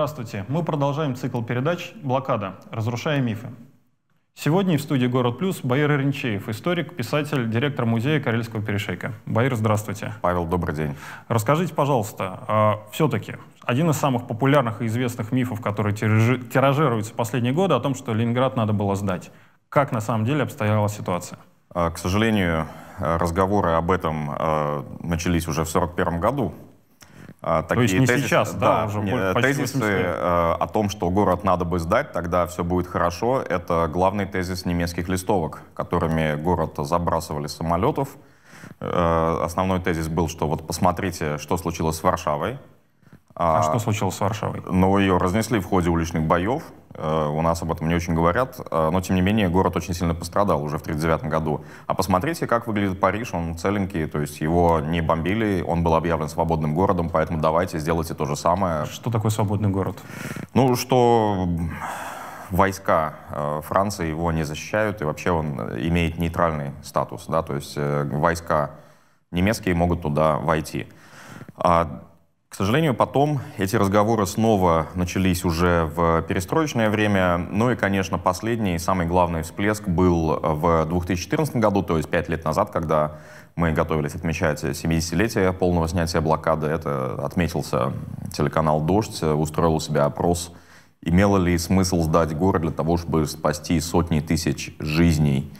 Здравствуйте! Мы продолжаем цикл передач «Блокада. Разрушая мифы». Сегодня в студии «Город Плюс» Баир Ренчеев, историк, писатель, директор музея Карельского перешейка. Баир, здравствуйте. Павел, добрый день. Расскажите, пожалуйста, а, все-таки один из самых популярных и известных мифов, которые тиражируются последние годы, о том, что Ленинград надо было сдать. Как на самом деле обстояла ситуация? А, к сожалению, разговоры об этом а, начались уже в 1941 году, а, такие То есть не тезис, сейчас, да, да уже не, тезисы э, о том, что город надо бы сдать, тогда все будет хорошо, это главный тезис немецких листовок, которыми город забрасывали самолетов. Э, основной тезис был, что вот посмотрите, что случилось с Варшавой, а, а что случилось с Варшавой? Ну, ее разнесли в ходе уличных боев. Э, у нас об этом не очень говорят, э, но тем не менее город очень сильно пострадал уже в 1939 году. А посмотрите, как выглядит Париж, он целенький, то есть его не бомбили, он был объявлен свободным городом, поэтому давайте сделайте то же самое. Что такое свободный город? Ну, что войска э, Франции его не защищают, и вообще он имеет нейтральный статус, да, то есть войска немецкие могут туда войти. А сожалению, потом эти разговоры снова начались уже в перестроечное время. Ну и, конечно, последний, самый главный всплеск был в 2014 году, то есть пять лет назад, когда мы готовились отмечать 70-летие полного снятия блокады. Это отметился телеканал «Дождь», устроил у себя опрос, имело ли смысл сдать город для того, чтобы спасти сотни тысяч жизней.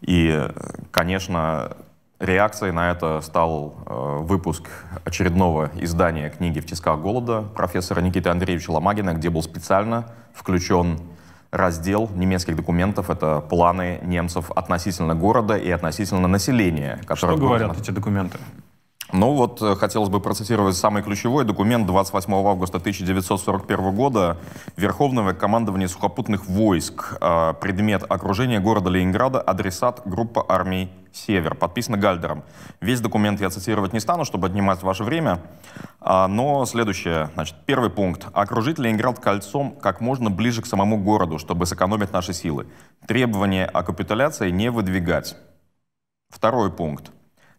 И, конечно, Реакцией на это стал э, выпуск очередного издания книги «В тисках голода» профессора Никиты Андреевича Ломагина, где был специально включен раздел немецких документов. Это планы немцев относительно города и относительно населения. Что город... говорят эти документы? Ну вот, э, хотелось бы процитировать самый ключевой документ 28 августа 1941 года Верховного командования сухопутных войск, э, предмет окружения города Ленинграда, адресат группа армий «Север», подписано Гальдером. Весь документ я цитировать не стану, чтобы отнимать ваше время, а, но следующее, значит, первый пункт. Окружить Ленинград кольцом как можно ближе к самому городу, чтобы сэкономить наши силы. Требования о капитуляции не выдвигать. Второй пункт.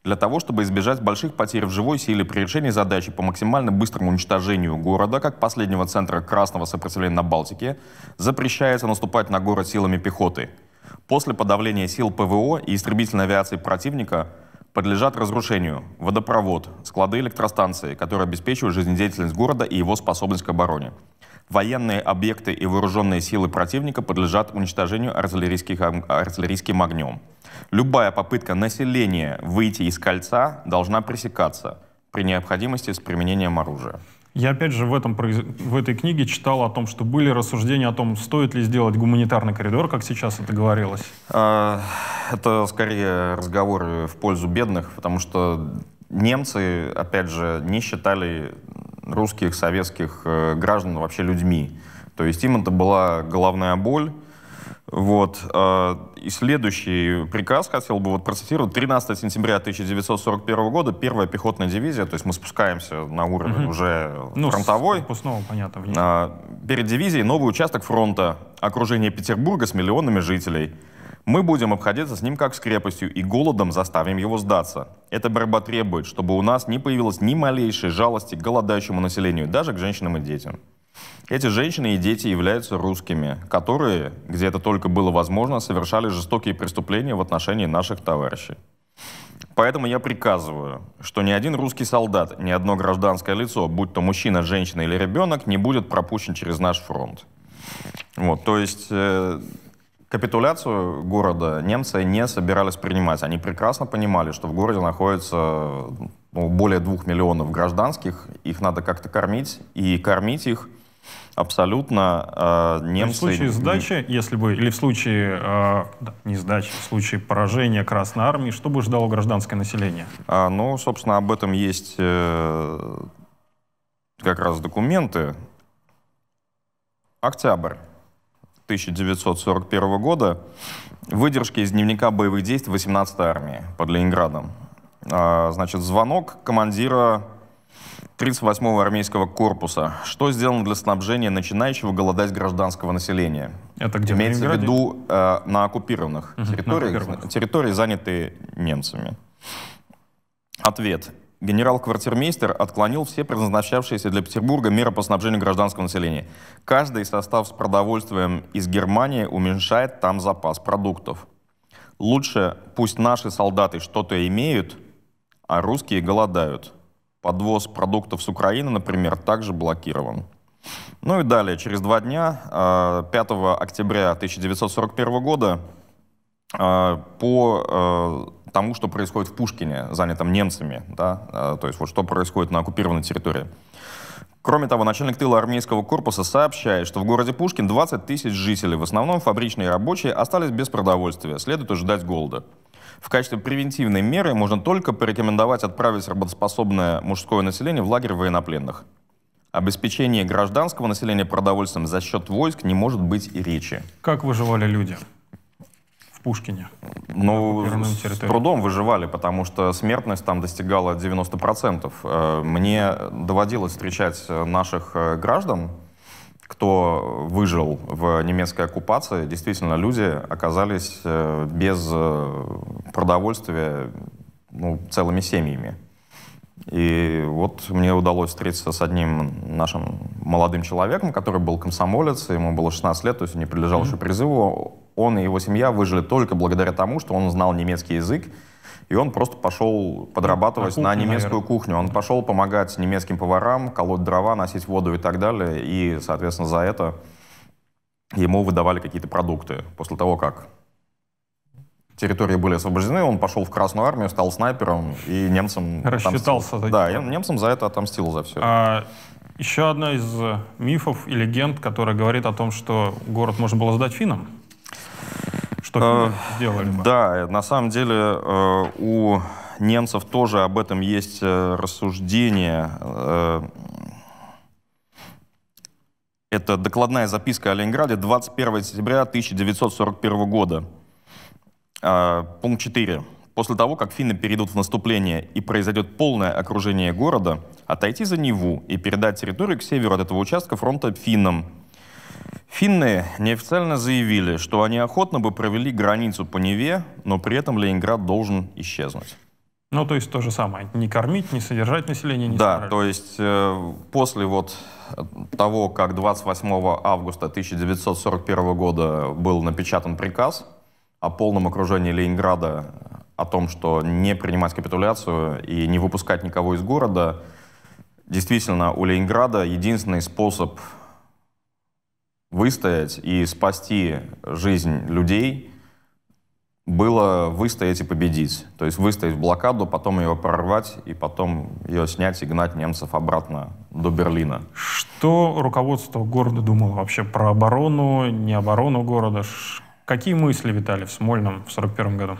Для того, чтобы избежать больших потерь в живой силе при решении задачи по максимально быстрому уничтожению города, как последнего центра красного сопротивления на Балтике, запрещается наступать на город силами пехоты – После подавления сил ПВО и истребительной авиации противника подлежат разрушению водопровод, склады электростанции, которые обеспечивают жизнедеятельность города и его способность к обороне. Военные объекты и вооруженные силы противника подлежат уничтожению артиллерийским огнем. Любая попытка населения выйти из кольца должна пресекаться при необходимости с применением оружия. Я опять же в, этом, в этой книге читал о том, что были рассуждения о том, стоит ли сделать гуманитарный коридор, как сейчас это говорилось. А, это скорее разговоры в пользу бедных, потому что немцы, опять же, не считали русских, советских э, граждан вообще людьми. То есть им это была головная боль. Вот. А, и следующий приказ хотел бы вот процитировать. 13 сентября 1941 года первая пехотная дивизия, то есть мы спускаемся на уровень угу. уже ну, фронтовой. Ну, снова понятно. Внизу. А, перед дивизией новый участок фронта, окружение Петербурга с миллионами жителей. Мы будем обходиться с ним как с крепостью и голодом заставим его сдаться. Эта борьба требует, чтобы у нас не появилось ни малейшей жалости к голодающему населению, даже к женщинам и детям. Эти женщины и дети являются русскими, которые, где это только было возможно, совершали жестокие преступления в отношении наших товарищей. Поэтому я приказываю, что ни один русский солдат, ни одно гражданское лицо, будь то мужчина, женщина или ребенок, не будет пропущен через наш фронт. Вот, то есть э, капитуляцию города немцы не собирались принимать. Они прекрасно понимали, что в городе находится ну, более двух миллионов гражданских, их надо как-то кормить, и кормить их абсолютно э, немцы... в случае сдачи, если бы, или в случае, э, не сдачи, в случае поражения Красной Армии, что бы ждало гражданское население? А, ну, собственно, об этом есть э, как раз документы. Октябрь 1941 года. Выдержки из дневника боевых действий 18-й армии под Ленинградом. Э, значит, звонок командира 38-го армейского корпуса. Что сделано для снабжения начинающего голодать гражданского населения? Это где? Имеется в виду э, на оккупированных угу, территориях, на территории, занятые немцами. Ответ. Генерал-квартирмейстер отклонил все предназначавшиеся для Петербурга меры по снабжению гражданского населения. Каждый состав с продовольствием из Германии уменьшает там запас продуктов. Лучше пусть наши солдаты что-то имеют, а русские голодают – подвоз продуктов с Украины, например, также блокирован. Ну и далее, через два дня, 5 а, октября 1941 года, а, по а, тому, что происходит в Пушкине, занятом немцами, да, то есть вот что происходит на оккупированной территории. Кроме того, начальник тыла армейского корпуса сообщает, что в городе Пушкин 20 тысяч жителей, в основном фабричные рабочие, остались без продовольствия, следует ожидать голода. В качестве превентивной меры можно только порекомендовать отправить работоспособное мужское население в лагерь военнопленных. Обеспечение гражданского населения продовольствием за счет войск не может быть и речи. Как выживали люди? в Пушкине? Ну, с трудом выживали, потому что смертность там достигала 90%. Э, мне доводилось встречать наших э, граждан, кто выжил в немецкой оккупации, действительно люди оказались э, без э, продовольствия ну, целыми семьями. И вот мне удалось встретиться с одним нашим молодым человеком, который был комсомолец, ему было 16 лет, то есть он не прилежал mm-hmm. еще призыву. Он и его семья выжили только благодаря тому, что он знал немецкий язык и он просто пошел подрабатывать на, кухне, на немецкую наверное. кухню. Он пошел помогать немецким поварам, колоть дрова, носить воду и так далее. И, соответственно, за это ему выдавали какие-то продукты. После того, как территории были освобождены, он пошел в Красную армию, стал снайпером и немцам... Рассчитался. Отомстил. Да, немцам за это отомстил за все. А, еще одна из мифов и легенд, которая говорит о том, что город можно было сдать финнам. Что а, сделали мы? Да, э, на самом деле э, у немцев тоже об этом есть рассуждение. Это докладная записка о Ленинграде 21 сентября 1941 года. Пункт 4. После того, как финны перейдут в наступление и произойдет полное окружение города, отойти за Неву и передать территорию к северу от этого участка фронта финнам – Финны неофициально заявили, что они охотно бы провели границу по Неве, но при этом Ленинград должен исчезнуть. Ну, то есть то же самое. Не кормить, не содержать население, не Да, собрать. то есть э, после вот того, как 28 августа 1941 года был напечатан приказ о полном окружении Ленинграда, о том, что не принимать капитуляцию и не выпускать никого из города, действительно, у Ленинграда единственный способ выстоять и спасти жизнь людей было выстоять и победить. То есть выстоять в блокаду, потом ее прорвать и потом ее снять и гнать немцев обратно до Берлина. Что руководство города думало вообще про оборону, не оборону города? Какие мысли витали в Смольном в 1941 году?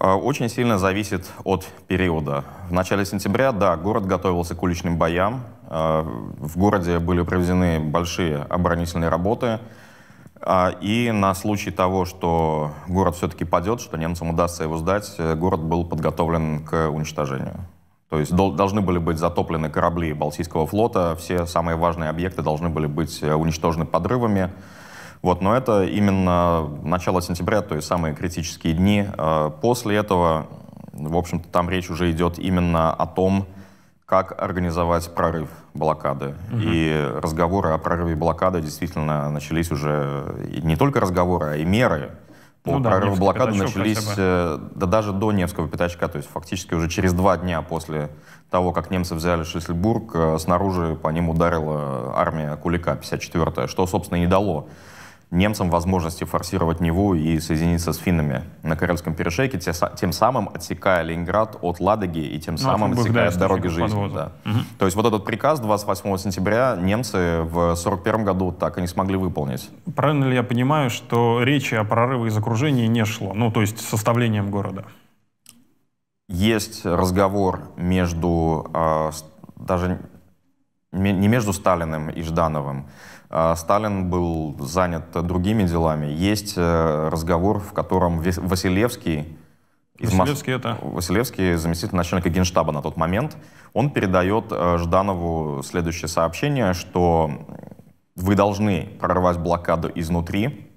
Э, очень сильно зависит от периода. В начале сентября, да, город готовился к уличным боям. Э, в городе были проведены большие оборонительные работы. А, и на случай того, что город все-таки падет, что немцам удастся его сдать, э, город был подготовлен к уничтожению. То есть должны были быть затоплены корабли Балтийского флота, все самые важные объекты должны были быть уничтожены подрывами. Вот, но это именно начало сентября, то есть самые критические дни. Э, после этого, в общем-то, там речь уже идет именно о том, как организовать прорыв блокады. Угу. И разговоры о прорыве блокады действительно начались уже не только разговоры, а и меры по ну, прорыву да, блокады начались э, да, даже до Невского пятачка, то есть фактически уже через два дня после того, как немцы взяли Шлиссельбург, э, снаружи по ним ударила армия Кулика 54-я, что, собственно, и дало немцам возможности форсировать Неву и соединиться с финнами на Карельском перешейке, тем самым отсекая Ленинград от Ладоги и тем ну, самым отсекая дороги жизни. Да. Угу. То есть вот этот приказ 28 сентября немцы в 1941 году так и не смогли выполнить. Правильно ли я понимаю, что речи о прорыве из окружения не шло, ну то есть составлением города? Есть разговор между, э, даже не между Сталиным и Ждановым, а Сталин был занят другими делами. Есть э, разговор, в котором Василевский Василевский это? Василевский, заместитель начальника генштаба на тот момент, он передает э, Жданову следующее сообщение, что вы должны прорвать блокаду изнутри,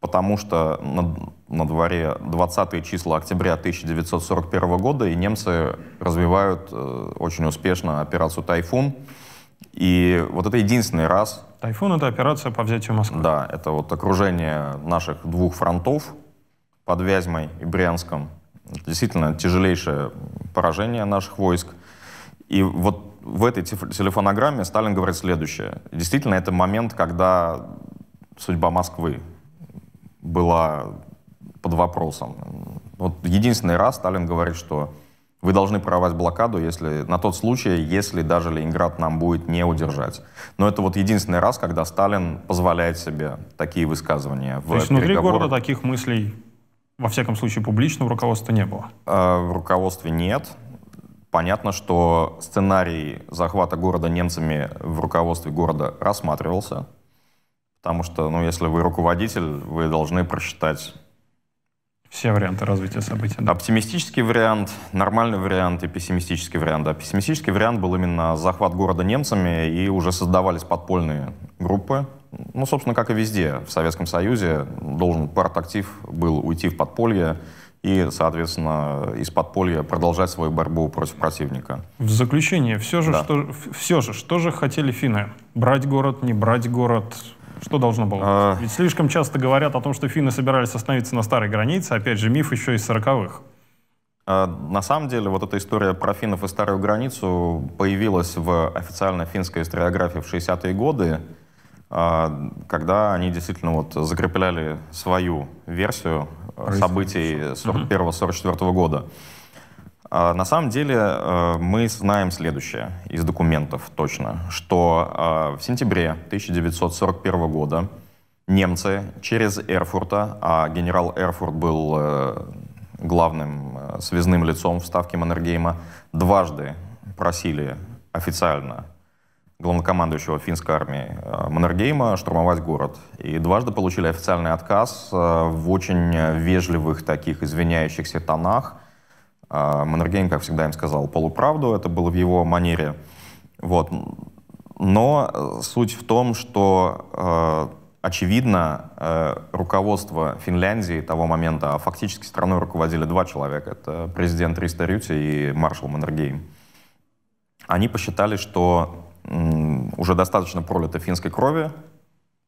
потому что на, на дворе 20 числа октября 1941 года и немцы развивают э, очень успешно операцию «Тайфун», и вот это единственный раз... Тайфун — это операция по взятию Москвы. Да, это вот окружение наших двух фронтов под Вязьмой и Брянском. Это действительно тяжелейшее поражение наших войск. И вот в этой телефонограмме Сталин говорит следующее. Действительно, это момент, когда судьба Москвы была под вопросом. Вот единственный раз Сталин говорит, что вы должны прорвать блокаду, если, на тот случай, если даже Ленинград нам будет не удержать. Но это вот единственный раз, когда Сталин позволяет себе такие высказывания. То в есть внутри города таких мыслей, во всяком случае, публично в руководстве не было? Э, в руководстве нет. Понятно, что сценарий захвата города немцами в руководстве города рассматривался. Потому что, ну, если вы руководитель, вы должны просчитать все варианты развития событий. Да? Оптимистический вариант, нормальный вариант и пессимистический вариант. Да. Пессимистический вариант был именно захват города немцами, и уже создавались подпольные группы. Ну, собственно, как и везде в Советском Союзе, должен партактив был уйти в подполье, и, соответственно, из подполья продолжать свою борьбу против противника. В заключение, все же, да. что, все же, что же хотели финны? Брать город, не брать город? Что должно было А... Ведь слишком часто говорят о том, что финны собирались остановиться на старой границе. Опять же, миф еще из сороковых. А, на самом деле, вот эта история про финнов и старую границу появилась в официальной финской историографии в 60-е годы, а, когда они действительно вот закрепляли свою версию событий 41-44 года. А, на самом деле э, мы знаем следующее из документов точно, что а, в сентябре 1941 года немцы через Эрфурта, а генерал Эрфурт был э, главным э, связным лицом в ставке Маннергейма, дважды просили официально главнокомандующего финской армии Маннергейма штурмовать город. И дважды получили официальный отказ в очень вежливых таких извиняющихся тонах – а Маннергейм, как всегда, им сказал полуправду, это было в его манере. Вот. Но э, суть в том, что э, очевидно, э, руководство Финляндии того момента, а фактически страной руководили два человека, это президент Риста Рюти и маршал Маннергейм, они посчитали, что уже достаточно пролито финской крови,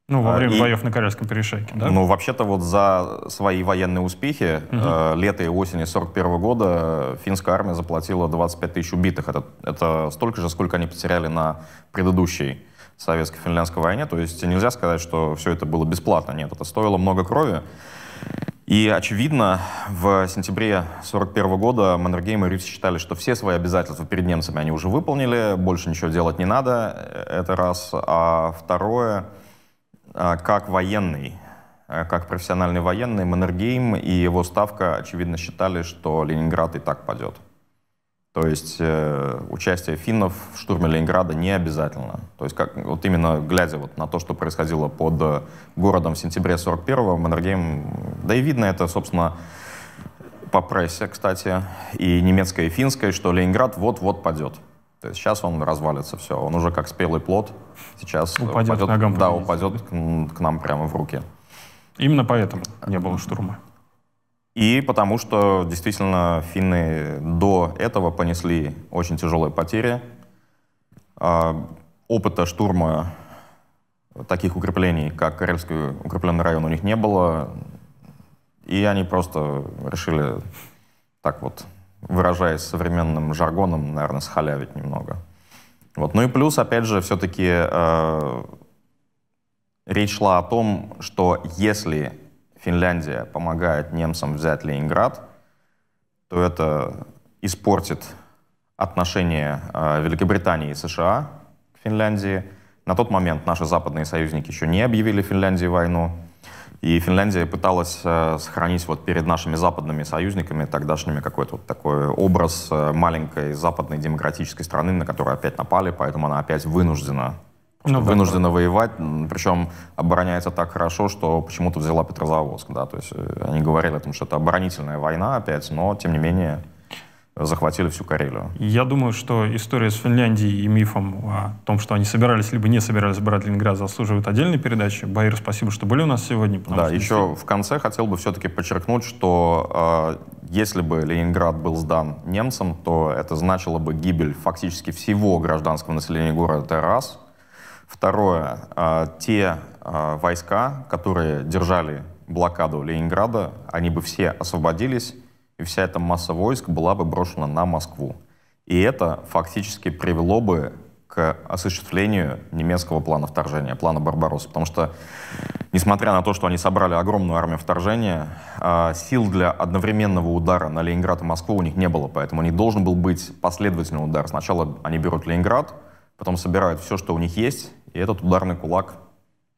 ну, во а, время и, боев на Карельском перешейке, да? Ну, вообще-то вот за свои военные успехи угу. э, лета и осени 41 года финская армия заплатила 25 тысяч убитых. Это, это столько же, сколько они потеряли на предыдущей советско-финляндской войне. То есть нельзя сказать, что все это было бесплатно. Нет, это стоило много крови. И, очевидно, в сентябре 1941 года Маннергейм и Рюс считали, что все свои обязательства перед немцами они уже выполнили, больше ничего делать не надо, э, это раз. А второе, а, как военный, а, как профессиональный военный, Маннергейм и его ставка, очевидно, считали, что Ленинград и так падет. То есть э, участие финнов в штурме Ленинграда не обязательно. То есть как, вот именно глядя вот на то, что происходило под э, городом в сентябре 41-го, Маннергейм, да и видно это, собственно, по прессе, кстати, и немецкой, и финской, что Ленинград вот-вот падет. То э, есть сейчас он развалится, все, он уже как спелый плод, сейчас упадет, э, упадет ногам да, упадет к, к нам прямо в руки. Именно поэтому не было штурма. И потому что действительно финны до этого понесли очень тяжелые потери. А, опыта штурма таких укреплений, как Карельский укрепленный район, у них не было. И они просто решили так вот выражаясь современным жаргоном, наверное, схалявить немного. Вот. Ну и плюс, опять же, все-таки э, речь шла о том, что если Финляндия помогает немцам взять Ленинград, то это испортит отношения э, Великобритании и США к Финляндии. На тот момент наши западные союзники еще не объявили Финляндии войну. И Финляндия пыталась э, сохранить вот перед нашими западными союзниками тогдашними какой-то вот такой образ э, маленькой западной демократической страны, на которую опять напали, поэтому она опять вынуждена ну, вынуждена да, воевать, причем обороняется так хорошо, что почему-то взяла Петрозаводск, да, то есть э, они говорили о том, что это оборонительная война опять, но тем не менее захватили всю Карелию. Я думаю, что история с Финляндией и мифом о том, что они собирались либо не собирались брать Ленинград, заслуживает отдельной передачи. Байер, спасибо, что были у нас сегодня. Да, еще в конце хотел бы все-таки подчеркнуть, что э, если бы Ленинград был сдан немцам, то это значило бы гибель фактически всего гражданского населения города. Это раз. Второе, э, те э, войска, которые держали блокаду Ленинграда, они бы все освободились и вся эта масса войск была бы брошена на Москву. И это фактически привело бы к осуществлению немецкого плана вторжения, плана Барбаросса. Потому что, несмотря на то, что они собрали огромную армию вторжения, а, сил для одновременного удара на Ленинград и Москву у них не было, поэтому не должен был быть последовательный удар. Сначала они берут Ленинград, потом собирают все, что у них есть, и этот ударный кулак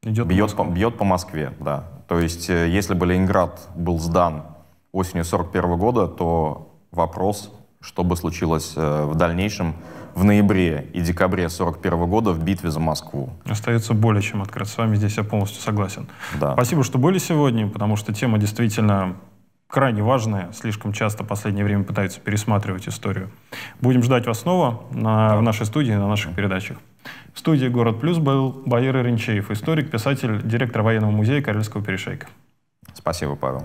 Идет бьет, по, бьет по Москве. Да. То есть, э, если бы Ленинград был сдан осенью 41 года, то вопрос, что бы случилось э, в дальнейшем, в ноябре и декабре 41 года в битве за Москву. Остается более чем открыт. С вами здесь я полностью согласен. Да. Спасибо, что были сегодня, потому что тема действительно крайне важная. Слишком часто в последнее время пытаются пересматривать историю. Будем ждать вас снова на, в нашей студии, на наших передачах. В студии «Город Плюс» был Баир Иринчеев, историк, писатель, директор военного музея Карельского перешейка. Спасибо, Павел.